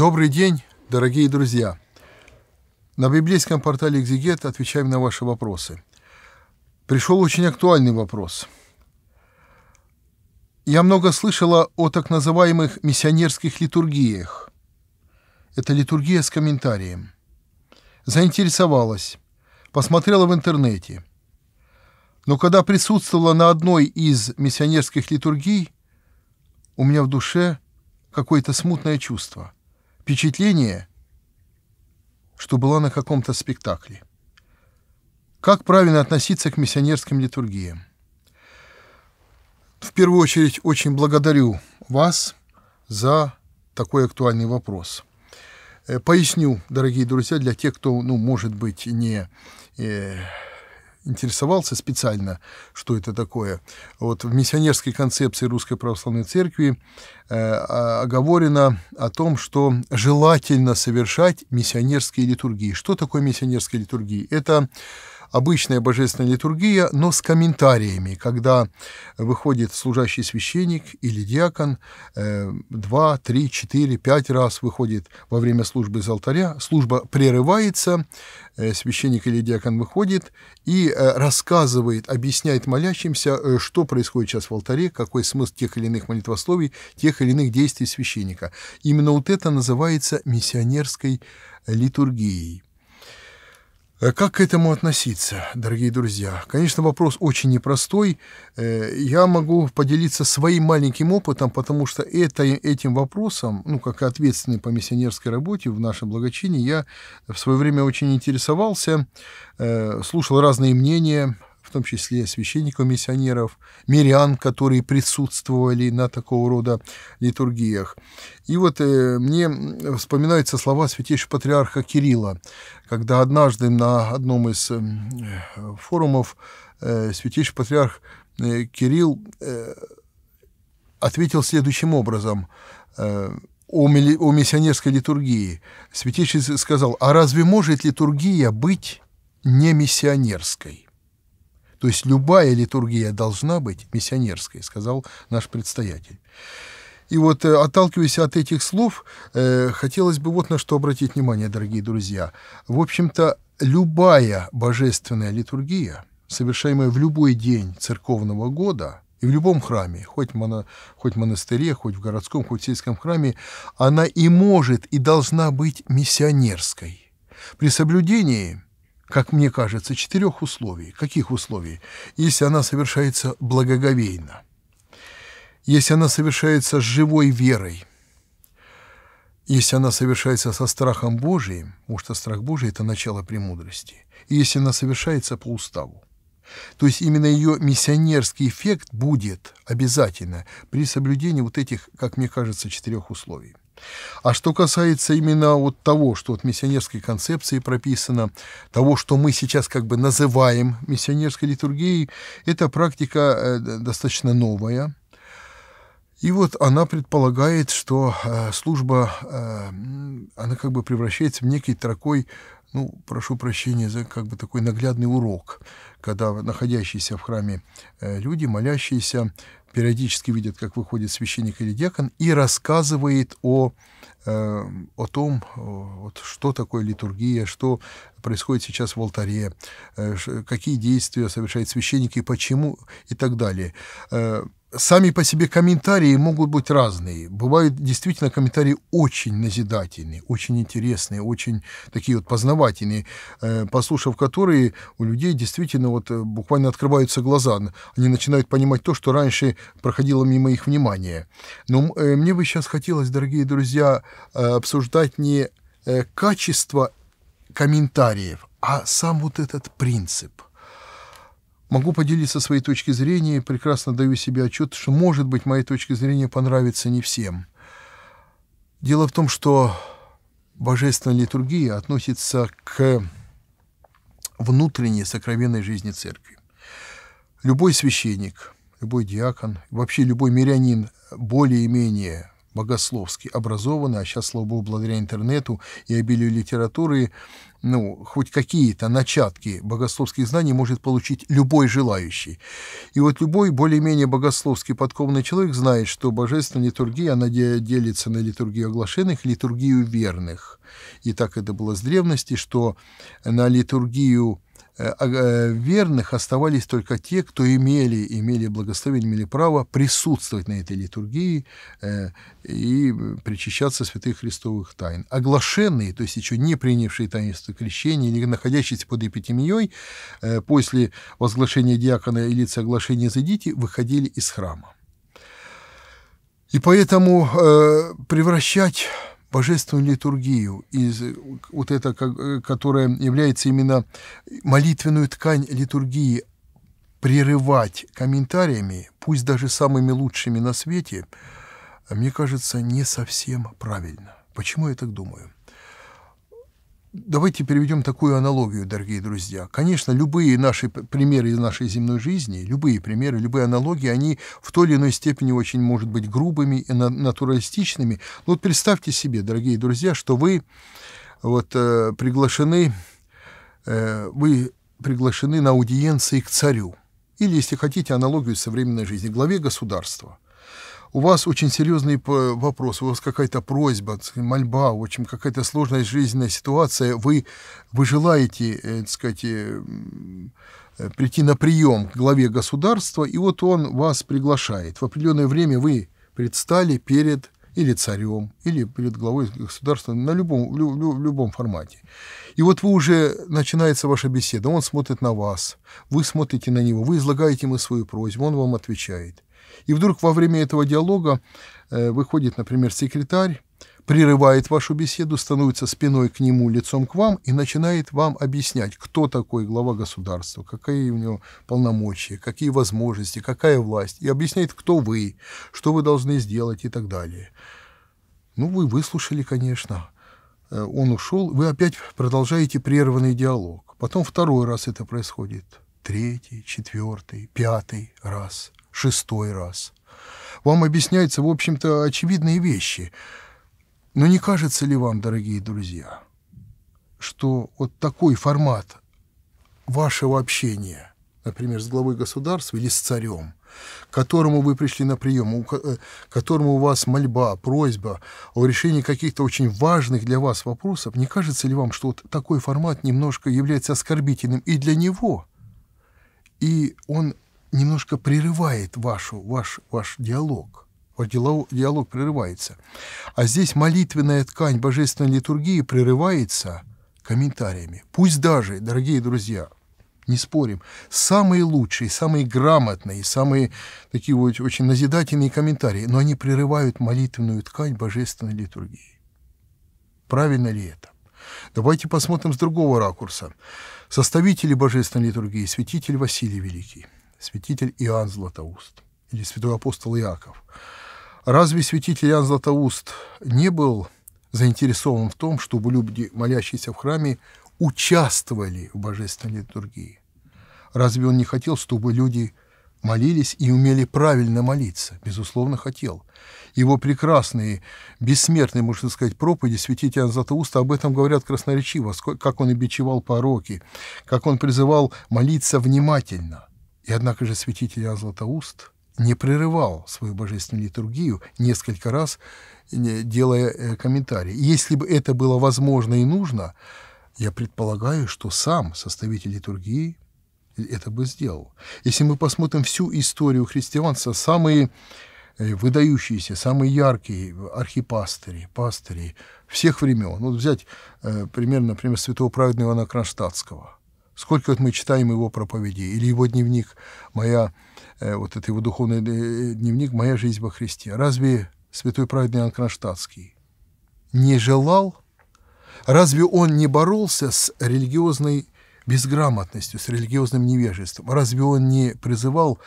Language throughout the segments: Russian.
Добрый день, дорогие друзья! На библейском портале «Экзегет» отвечаем на ваши вопросы. Пришел очень актуальный вопрос. Я много слышала о так называемых миссионерских литургиях. Это литургия с комментарием. Заинтересовалась, посмотрела в интернете. Но когда присутствовала на одной из миссионерских литургий, у меня в душе какое-то смутное чувство – Впечатление, что была на каком-то спектакле. Как правильно относиться к миссионерским литургиям? В первую очередь очень благодарю вас за такой актуальный вопрос. Э, поясню, дорогие друзья, для тех, кто, ну, может быть, не... Э, интересовался специально, что это такое. Вот в миссионерской концепции Русской Православной Церкви э, оговорено о том, что желательно совершать миссионерские литургии. Что такое миссионерская литургия? Это обычная божественная литургия, но с комментариями, когда выходит служащий священник или диакон, э, два, три, четыре, пять раз выходит во время службы из алтаря, служба прерывается, э, священник или диакон выходит и э, рассказывает, объясняет молящимся, что происходит сейчас в алтаре, какой смысл тех или иных молитвословий, тех или иных действий священника. Именно вот это называется миссионерской литургией. Э, как к этому относиться, дорогие друзья? Конечно, вопрос очень непростой. Э, я могу поделиться своим маленьким опытом, потому что это, этим вопросом, ну, как ответственный по миссионерской работе в нашем благочине, я в свое время очень интересовался, э, слушал разные мнения, в том числе священников-миссионеров, мирян, которые присутствовали на такого рода литургиях. И вот э, мне вспоминаются слова святейшего патриарха Кирилла, когда однажды на одном из э, форумов э, святейший патриарх э, Кирилл э, ответил следующим образом э, о миссионерской литургии. Святейший сказал, а разве может литургия быть не миссионерской? То есть любая литургия должна быть миссионерской, сказал наш предстоятель. И вот, э, отталкиваясь от этих слов, э, хотелось бы вот на что обратить внимание, дорогие друзья. В общем-то, любая божественная литургия, совершаемая в любой день церковного года, и в любом храме, хоть, моно, хоть в монастыре, хоть в городском, хоть в сельском храме, она и может, и должна быть миссионерской. При соблюдении как мне кажется, четырех условий. Каких условий? Если она совершается благоговейно, если она совершается с живой верой, если она совершается со страхом Божиим, потому что страх Божий – это начало премудрости, и если она совершается по уставу. То есть именно ее миссионерский эффект будет обязательно при соблюдении вот этих, как мне кажется, четырех условий. А что касается именно вот того, что от миссионерской концепции прописано, того, что мы сейчас как бы называем миссионерской литургией, эта практика э, достаточно новая. И вот она предполагает, что э, служба, э, она как бы превращается в некий такой ну, прошу прощения за как бы такой наглядный урок, когда находящиеся в храме люди, молящиеся, периодически видят, как выходит священник или диакон, и рассказывает о, э, о том, э, вот, что такое литургия, что происходит сейчас в алтаре, э, какие действия совершает священник и почему, и так далее. Э, Сами по себе комментарии могут быть разные. Бывают действительно комментарии очень назидательные, очень интересные, очень такие вот познавательные, э, послушав которые у людей действительно вот э, буквально открываются глаза. Они начинают понимать то, что раньше проходило мимо их внимания. Но э, мне бы сейчас хотелось, дорогие друзья, обсуждать не качество комментариев, а сам вот этот принцип – Могу поделиться своей точки зрения и прекрасно даю себе отчет, что, может быть, моей точки зрения понравится не всем. Дело в том, что божественная литургия относится к внутренней сокровенной жизни церкви. Любой священник, любой диакон, вообще любой мирянин более-менее богословский, образованный, а сейчас, слава богу, благодаря интернету и обилию литературы, ну, хоть какие-то начатки богословских знаний может получить любой желающий. И вот любой более-менее богословский подкованный человек знает, что божественная литургия, она делится на литургию оглашенных, литургию верных. И так это было с древности, что на литургию Э, а, э, верных оставались только те, кто имели, имели благословение, имели право присутствовать на этой литургии э, и причащаться святых христовых тайн. Оглашенные, то есть еще не принявшие таинство крещения или находящиеся под эпитемией, после возглашения диакона и лица оглашения за «Зайдите», выходили из храма. И поэтому превращать божественную литургию, из, э, вот это, э, которая является именно молитвенную ткань литургии, прерывать комментариями, пусть даже самыми лучшими на свете, мне кажется, не совсем правильно. Почему я так думаю? Давайте переведем такую аналогию, дорогие друзья. Конечно, любые наши примеры из нашей земной жизни, любые примеры, любые аналогии, они в той или иной степени очень, может быть, грубыми и натуралистичными. Но вот представьте себе, дорогие друзья, что вы вот э, приглашены, э, вы приглашены на аудиенции к царю. Или, если хотите, аналогию современной жизни, главе государства – у вас очень серьезный вопрос, у вас какая-то просьба, мольба, в общем, какая-то сложная жизненная ситуация, вы, вы желаете, э, так сказать, э, э, прийти на прием к главе государства, и вот он вас приглашает. В определенное время вы предстали перед или царем, или перед главой государства на любом, лю, любом формате. И вот вы уже, начинается ваша беседа, он смотрит на вас, вы смотрите на него, вы излагаете ему свою просьбу, он вам отвечает. И вдруг во время этого диалога э, выходит, например, секретарь, прерывает вашу беседу, становится спиной к нему, лицом к вам и начинает вам объяснять, кто такой глава государства, какие у него полномочия, какие возможности, какая власть, и объясняет, кто вы, что вы должны сделать и так далее. Ну, вы выслушали, конечно. Э, он ушел, вы опять продолжаете прерванный диалог. Потом второй раз это происходит. Третий, четвертый, пятый раз – шестой раз. Вам объясняются, в общем-то, очевидные вещи. Но не кажется ли вам, дорогие друзья, что вот такой формат вашего общения, например, с главой государства или с царем, к которому вы пришли на прием, э, к которому у вас мольба, просьба о решении каких-то очень важных для вас вопросов, не кажется ли вам, что вот такой формат немножко является оскорбительным и для него, и он немножко прерывает вашу, ваш, ваш диалог. Ваш диалог, диалог прерывается. А здесь молитвенная ткань божественной литургии прерывается комментариями. Пусть даже, дорогие друзья, не спорим, самые лучшие, самые грамотные, самые такие вот очень назидательные комментарии, но они прерывают молитвенную ткань божественной литургии. Правильно ли это? Давайте посмотрим с другого ракурса. Составители божественной литургии, святитель Василий Великий – святитель Иоанн Златоуст или святой апостол Иаков. Разве святитель Иоанн Златоуст не был заинтересован в том, чтобы люди, молящиеся в храме, участвовали в божественной литургии? Разве он не хотел, чтобы люди молились и умели правильно молиться? Безусловно, хотел. Его прекрасные, бессмертные, можно сказать, проповеди святителя Златоуста об этом говорят красноречиво, как он и бичевал пороки, как он призывал молиться внимательно, и однако же святитель Иоанн не прерывал свою божественную литургию несколько раз, делая э, комментарии. если бы это было возможно и нужно, я предполагаю, что сам составитель литургии это бы сделал. Если мы посмотрим всю историю христианства, самые э, выдающиеся, самые яркие архипастыри, пастыри всех времен. Вот взять э, пример, например, святого праведного Иоанна Кронштадтского – Сколько вот мы читаем его проповеди или его дневник, моя, э, вот это его духовный э, дневник «Моя жизнь во Христе». Разве святой праведный Иоанн Кронштадтский не желал, разве он не боролся с религиозной безграмотностью, с религиозным невежеством? Разве он не призывал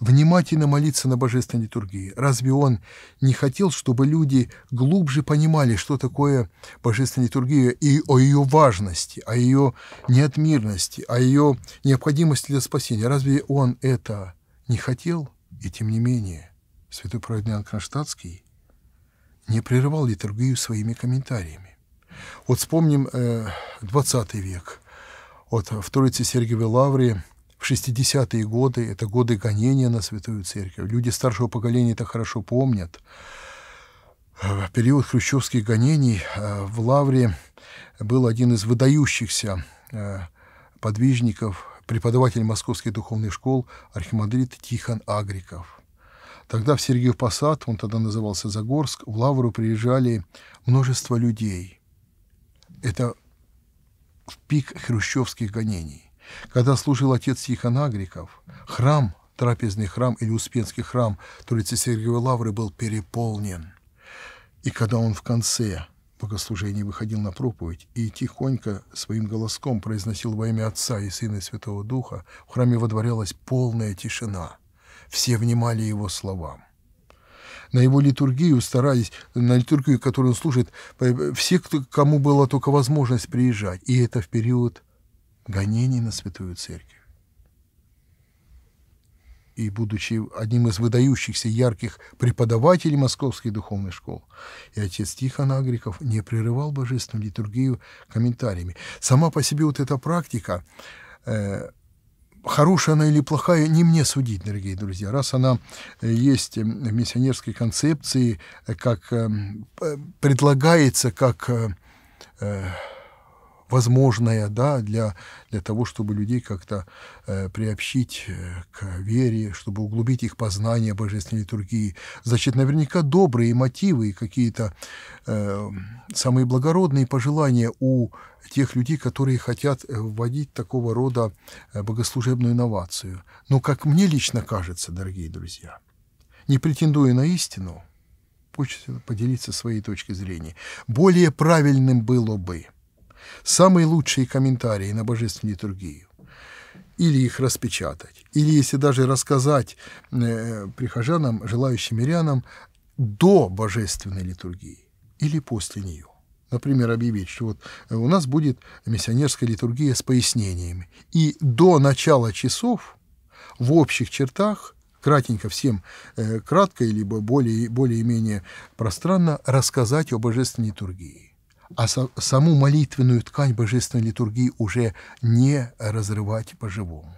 внимательно молиться на божественной литургии? Разве он не хотел, чтобы люди глубже понимали, что такое божественная литургия и о ее важности, о ее неотмирности, о ее необходимости для спасения? Разве он это не хотел? И тем не менее, святой праведный Кронштадтский не прерывал литургию своими комментариями. Вот вспомним э, 20 век – вот, в Троице-Сергиевой Лавре в 60-е годы, это годы гонения на Святую Церковь. Люди старшего поколения это хорошо помнят. В период хрущевских гонений э, в Лавре был один из выдающихся э, подвижников, преподаватель московских духовных школ, архимандрит Тихон Агриков. Тогда в Сергиев Посад, он тогда назывался Загорск, в Лавру приезжали множество людей. Это в пик хрущевских гонений, когда служил отец Тихонагриков, храм, трапезный храм или Успенский храм Троицы Сергиевой Лавры был переполнен. И когда он в конце богослужения выходил на проповедь и тихонько своим голоском произносил во имя Отца и Сына и Святого Духа, в храме водворялась полная тишина. Все внимали его словам на его литургию старались, на литургию, которую он служит, все, кто, кому была только возможность приезжать. И это в период гонений на Святую Церковь. И будучи одним из выдающихся ярких преподавателей московских духовных школ, и отец Тихон Агриков не прерывал божественную литургию комментариями. Сама по себе вот эта практика э, хорошая она или плохая, не мне судить, дорогие друзья. Раз она э, есть э, в миссионерской концепции, э, как эм, предлагается, как возможное, да, для, для того, чтобы людей как-то э, приобщить э, к вере, чтобы углубить их познание божественной литургии. Значит, наверняка добрые мотивы и какие-то э, самые благородные пожелания у тех людей, которые хотят э, вводить такого рода э, богослужебную инновацию. Но, как мне лично кажется, дорогие друзья, не претендуя на истину, хочется поделиться своей точкой зрения. Более правильным было бы – самые лучшие комментарии на божественную литургию. Или их распечатать, или если даже рассказать э, прихожанам, желающим мирянам, до божественной литургии или после нее. Например, объявить, что вот у нас будет миссионерская литургия с пояснениями. И до начала часов в общих чертах кратенько всем, э, кратко, или более-менее более пространно рассказать о божественной литургии а саму молитвенную ткань божественной литургии уже не разрывать по-живому.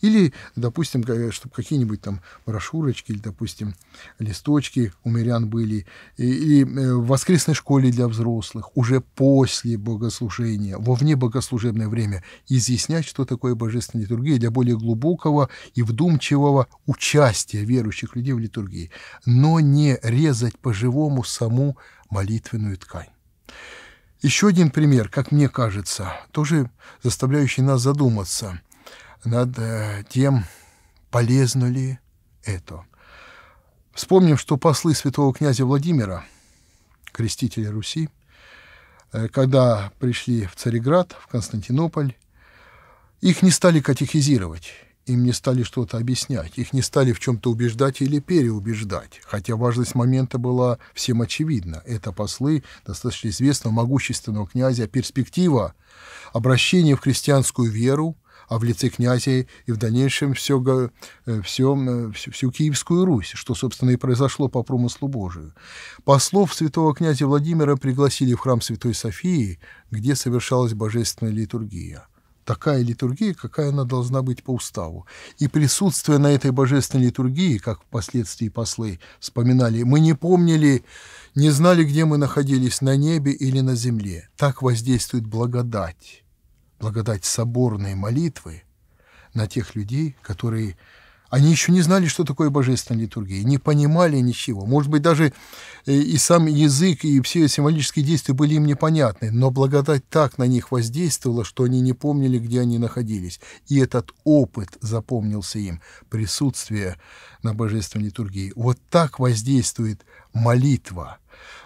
Или, допустим, чтобы какие-нибудь там брошюрочки или, допустим, листочки у мирян были, или э, в воскресной школе для взрослых, уже после богослужения, во вне богослужебное время, изъяснять, что такое божественная литургия для более глубокого и вдумчивого участия верующих людей в литургии, но не резать по-живому саму молитвенную ткань. Еще один пример, как мне кажется, тоже заставляющий нас задуматься над э, тем, полезно ли это. Вспомним, что послы святого князя Владимира, крестителя Руси, э, когда пришли в Цареград, в Константинополь, их не стали катехизировать им не стали что-то объяснять, их не стали в чем-то убеждать или переубеждать, хотя важность момента была всем очевидна. Это послы достаточно известного могущественного князя, перспектива обращения в христианскую веру, а в лице князя и в дальнейшем все, э, все, э, всю, всю Киевскую Русь, что, собственно, и произошло по промыслу Божию. Послов святого князя Владимира пригласили в храм Святой Софии, где совершалась божественная литургия – такая литургия, какая она должна быть по уставу. И присутствие на этой божественной литургии, как впоследствии послы вспоминали, мы не помнили, не знали, где мы находились, на небе или на земле. Так воздействует благодать, благодать соборной молитвы на тех людей, которые они еще не знали, что такое божественная литургия, не понимали ничего. Может быть, даже э, и сам язык, и все символические действия были им непонятны, но благодать так на них воздействовала, что они не помнили, где они находились. И этот опыт запомнился им, присутствие на божественной литургии. Вот так воздействует молитва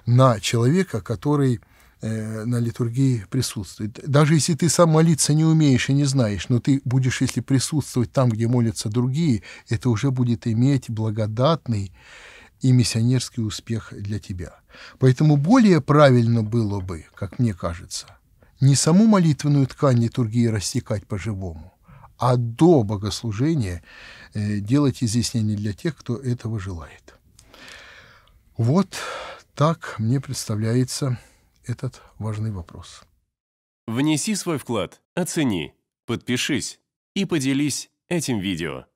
на человека, который Э, на литургии присутствует. Даже если ты сам молиться не умеешь и не знаешь, но ты будешь, если присутствовать там, где молятся другие, это уже будет иметь благодатный и миссионерский успех для тебя. Поэтому более правильно было бы, как мне кажется, не саму молитвенную ткань литургии растекать по-живому, а до богослужения э, делать изъяснения для тех, кто этого желает. Вот так мне представляется этот важный вопрос. Внеси свой вклад, оцени, подпишись и поделись этим видео.